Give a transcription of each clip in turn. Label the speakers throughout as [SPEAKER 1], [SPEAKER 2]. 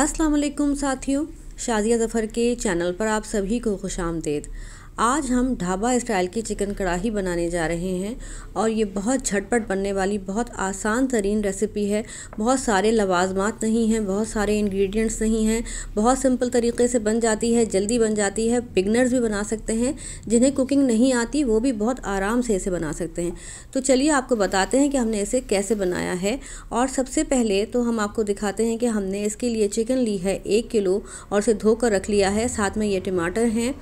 [SPEAKER 1] अस्सलाम वालेकुम साथियों शादिया ज़फ़र के चैनल पर आप सभी को खुश आमदेद आज हम ढाबा स्टाइल की चिकन कढ़ाही बनाने जा रहे हैं और ये बहुत झटपट बनने वाली बहुत आसान तरीन रेसिपी है बहुत सारे लवाजमात नहीं हैं बहुत सारे इंग्रेडिएंट्स नहीं हैं बहुत सिंपल तरीके से बन जाती है जल्दी बन जाती है बिगनर्स भी बना सकते हैं जिन्हें कुकिंग नहीं आती वो भी बहुत आराम से इसे बना सकते हैं तो चलिए आपको बताते हैं कि हमने इसे कैसे बनाया है और सबसे पहले तो हम आपको दिखाते हैं कि हमने इसके लिए चिकन ली है एक किलो और इसे धोकर रख लिया है साथ में ये टमाटर हैं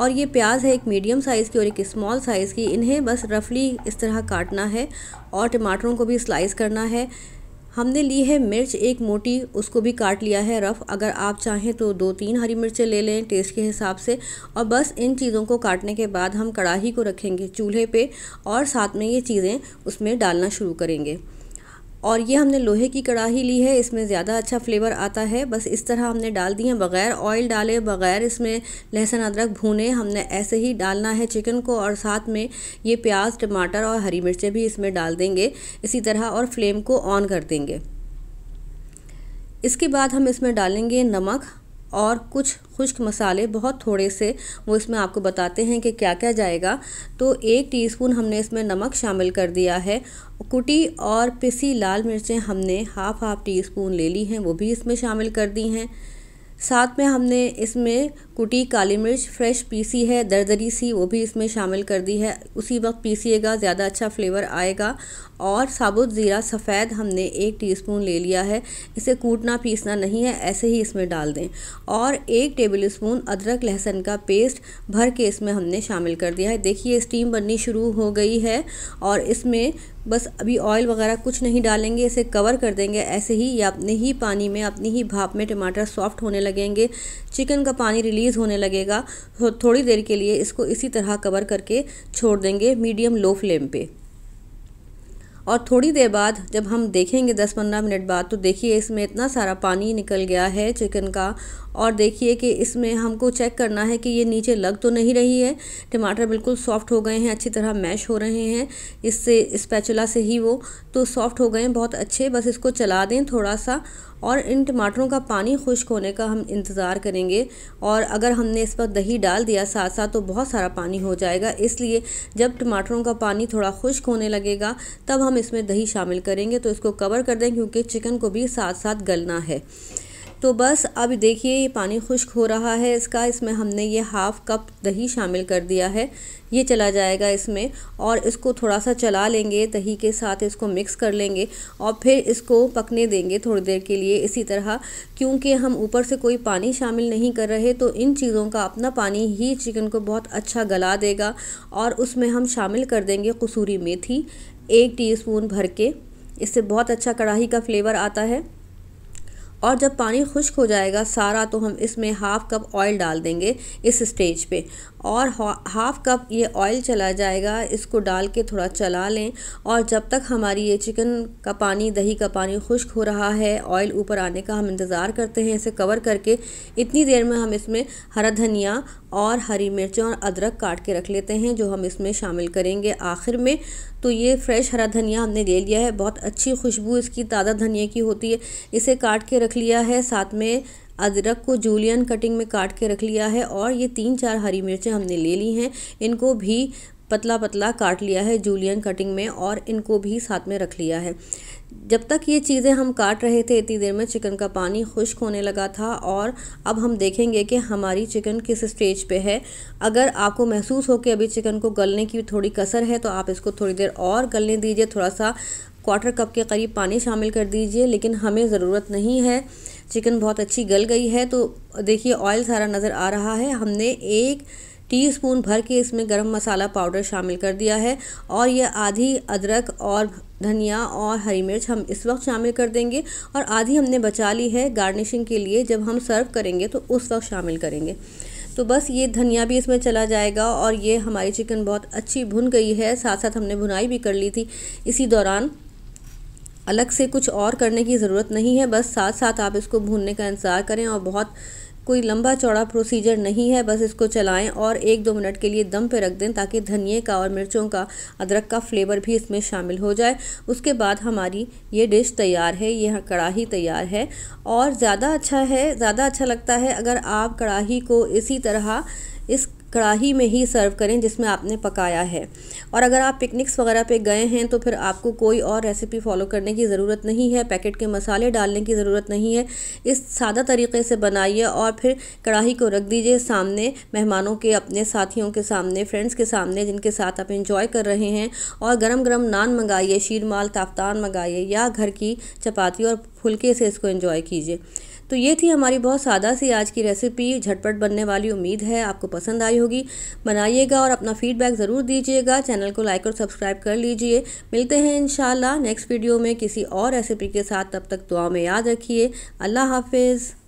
[SPEAKER 1] और ये प्याज है एक मीडियम साइज़ की और एक स्मॉल साइज़ की इन्हें बस रफली इस तरह काटना है और टमाटरों को भी स्लाइस करना है हमने ली है मिर्च एक मोटी उसको भी काट लिया है रफ़ अगर आप चाहें तो दो तीन हरी मिर्चें ले लें टेस्ट के हिसाब से और बस इन चीज़ों को काटने के बाद हम कढ़ाही को रखेंगे चूल्हे पे और साथ में ये चीज़ें उसमें डालना शुरू करेंगे और ये हमने लोहे की कढ़ाही ली है इसमें ज़्यादा अच्छा फ्लेवर आता है बस इस तरह हमने डाल दिए बग़ैर ऑयल डाले बग़ैर इसमें लहसुन अदरक भूने हमने ऐसे ही डालना है चिकन को और साथ में ये प्याज टमाटर और हरी मिर्चें भी इसमें डाल देंगे इसी तरह और फ्लेम को ऑन कर देंगे इसके बाद हम इसमें डालेंगे नमक और कुछ खुश्क मसाले बहुत थोड़े से वो इसमें आपको बताते हैं कि क्या क्या जाएगा तो एक टीस्पून हमने इसमें नमक शामिल कर दिया है कुटी और पिसी लाल मिर्चें हमने हाफ़ हाफ़ टी स्पून ले ली हैं वो भी इसमें शामिल कर दी हैं साथ में हमने इसमें कुटी काली मिर्च फ्रेश पीसी है दरदरी सी वो भी इसमें शामिल कर दी है उसी वक्त पीसीएगा ज़्यादा अच्छा फ्लेवर आएगा और साबुत ज़ीरा सफ़ेद हमने एक टीस्पून ले लिया है इसे कूटना पीसना नहीं है ऐसे ही इसमें डाल दें और एक टेबल स्पून अदरक लहसुन का पेस्ट भर के इसमें हमने शामिल कर दिया है देखिए स्टीम बननी शुरू हो गई है और इसमें बस अभी ऑयल वगैरह कुछ नहीं डालेंगे इसे कवर कर देंगे ऐसे ही या अपने ही पानी में अपनी ही भाप में टमाटर सॉफ्ट होने लगेंगे चिकन का पानी रिलीज़ होने लगेगा थोड़ी देर के लिए इसको इसी तरह कवर करके छोड़ देंगे मीडियम लो फ्लेम पे और थोड़ी देर बाद जब हम देखेंगे 10-15 मिनट बाद तो देखिए इसमें इतना सारा पानी निकल गया है चिकन का और देखिए कि इसमें हमको चेक करना है कि ये नीचे लग तो नहीं रही है टमाटर बिल्कुल सॉफ्ट हो गए हैं अच्छी तरह मैश हो रहे हैं इससे स्पैचुला से ही वो तो सॉफ्ट हो गए हैं बहुत अच्छे बस इसको चला दें थोड़ा सा और इन टमाटरों का पानी खुश्क होने का हम इंतज़ार करेंगे और अगर हमने इस पर दही डाल दिया साथ साथ तो बहुत सारा पानी हो जाएगा इसलिए जब टमाटरों का पानी थोड़ा खुश्क होने लगेगा तब हम हम इसमें दही शामिल करेंगे तो इसको कवर कर दें क्योंकि चिकन को भी साथ साथ गलना है तो बस अब देखिए ये पानी खुश्क हो रहा है इसका इसमें हमने ये हाफ़ कप दही शामिल कर दिया है ये चला जाएगा इसमें और इसको थोड़ा सा चला लेंगे दही के साथ इसको मिक्स कर लेंगे और फिर इसको पकने देंगे थोड़ी देर के लिए इसी तरह क्योंकि हम ऊपर से कोई पानी शामिल नहीं कर रहे तो इन चीज़ों का अपना पानी ही चिकन को बहुत अच्छा गला देगा और उसमें हम शामिल कर देंगे कसूरी मेथी एक टीस्पून भर के इससे बहुत अच्छा कढ़ाई का फ्लेवर आता है और जब पानी खुश्क हो जाएगा सारा तो हम इसमें हाफ़ कप ऑयल डाल देंगे इस स्टेज पे और हाफ़ कप ये ऑयल चला जाएगा इसको डाल के थोड़ा चला लें और जब तक हमारी ये चिकन का पानी दही का पानी खुश्क हो रहा है ऑयल ऊपर आने का हम इंतज़ार करते हैं इसे कवर करके इतनी देर में हम इसमें हरा धनिया और हरी मिर्च और अदरक काट के रख लेते हैं जो हम इसमें शामिल करेंगे आखिर में तो ये फ्रेश हरा धनिया हमने ले लिया है बहुत अच्छी खुशबू इसकी ताज़ा धनिया की होती है इसे काट के रख लिया है साथ में अदरक को जूलियन कटिंग में काट के रख लिया है और ये तीन चार हरी मिर्चें हमने ले ली हैं इनको भी पतला पतला काट लिया है जूलियन कटिंग में और इनको भी साथ में रख लिया है जब तक ये चीज़ें हम काट रहे थे इतनी देर में चिकन का पानी खुश्क होने लगा था और अब हम देखेंगे कि हमारी चिकन किस स्टेज पे है अगर आपको महसूस हो कि अभी चिकन को गलने की थोड़ी कसर है तो आप इसको थोड़ी देर और गलने दीजिए थोड़ा सा क्वार्टर कप के करीब पानी शामिल कर दीजिए लेकिन हमें ज़रूरत नहीं है चिकन बहुत अच्छी गल गई है तो देखिए ऑयल सारा नज़र आ रहा है हमने एक टीस्पून भर के इसमें गरम मसाला पाउडर शामिल कर दिया है और यह आधी अदरक और धनिया और हरी मिर्च हम इस वक्त शामिल कर देंगे और आधी हमने बचा ली है गार्निशिंग के लिए जब हम सर्व करेंगे तो उस वक्त शामिल करेंगे तो बस ये धनिया भी इसमें चला जाएगा और ये हमारी चिकन बहुत अच्छी भुन गई है साथ साथ हमने भुनाई भी कर ली थी इसी दौरान अलग से कुछ और करने की ज़रूरत नहीं है बस साथ साथ आप इसको भूनने का इंतज़ार करें और बहुत कोई लंबा चौड़ा प्रोसीजर नहीं है बस इसको चलाएं और एक दो मिनट के लिए दम पे रख दें ताकि धनिए का और मिर्चों का अदरक का फ्लेवर भी इसमें शामिल हो जाए उसके बाद हमारी ये डिश तैयार है यह कढ़ाही तैयार है और ज़्यादा अच्छा है ज़्यादा अच्छा लगता है अगर आप कढ़ाही को इसी तरह इस कढ़ाही में ही सर्व करें जिसमें आपने पकाया है और अगर आप पिकनिक्स वगैरह पे गए हैं तो फिर आपको कोई और रेसिपी फॉलो करने की ज़रूरत नहीं है पैकेट के मसाले डालने की ज़रूरत नहीं है इस सादा तरीके से बनाइए और फिर कढ़ाही को रख दीजिए सामने मेहमानों के अपने साथियों के सामने फ्रेंड्स के सामने जिनके साथ आप इंजॉय कर रहे हैं और गर्म गर्म नान मंगाइए शीरमाल ताफ्तान मंगाइए या घर की चपाती और फुलके से इसको इंजॉय कीजिए तो ये थी हमारी बहुत सादा सी आज की रेसिपी झटपट बनने वाली उम्मीद है आपको पसंद आई होगी बनाइएगा और अपना फीडबैक ज़रूर दीजिएगा चैनल को लाइक और सब्सक्राइब कर लीजिए मिलते हैं इन नेक्स्ट वीडियो में किसी और रेसिपी के साथ तब तक दुआ में याद रखिए अल्लाह हाफिज़